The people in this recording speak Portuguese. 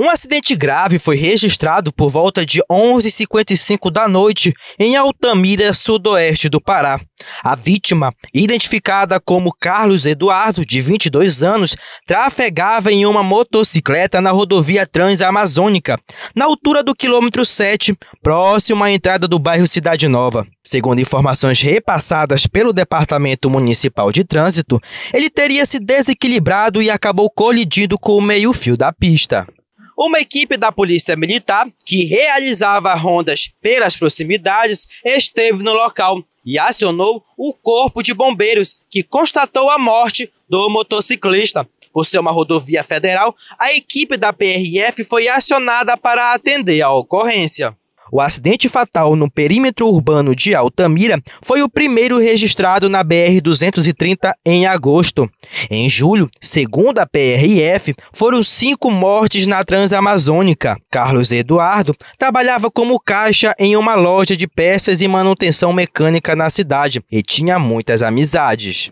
Um acidente grave foi registrado por volta de 11h55 da noite em Altamira, sudoeste do Pará. A vítima, identificada como Carlos Eduardo, de 22 anos, trafegava em uma motocicleta na rodovia Transamazônica, na altura do quilômetro 7, próximo à entrada do bairro Cidade Nova. Segundo informações repassadas pelo Departamento Municipal de Trânsito, ele teria se desequilibrado e acabou colidindo com o meio-fio da pista. Uma equipe da Polícia Militar, que realizava rondas pelas proximidades, esteve no local e acionou o Corpo de Bombeiros, que constatou a morte do motociclista. Por ser uma rodovia federal, a equipe da PRF foi acionada para atender a ocorrência. O acidente fatal no perímetro urbano de Altamira foi o primeiro registrado na BR-230 em agosto. Em julho, segundo a PRF, foram cinco mortes na Transamazônica. Carlos Eduardo trabalhava como caixa em uma loja de peças e manutenção mecânica na cidade e tinha muitas amizades.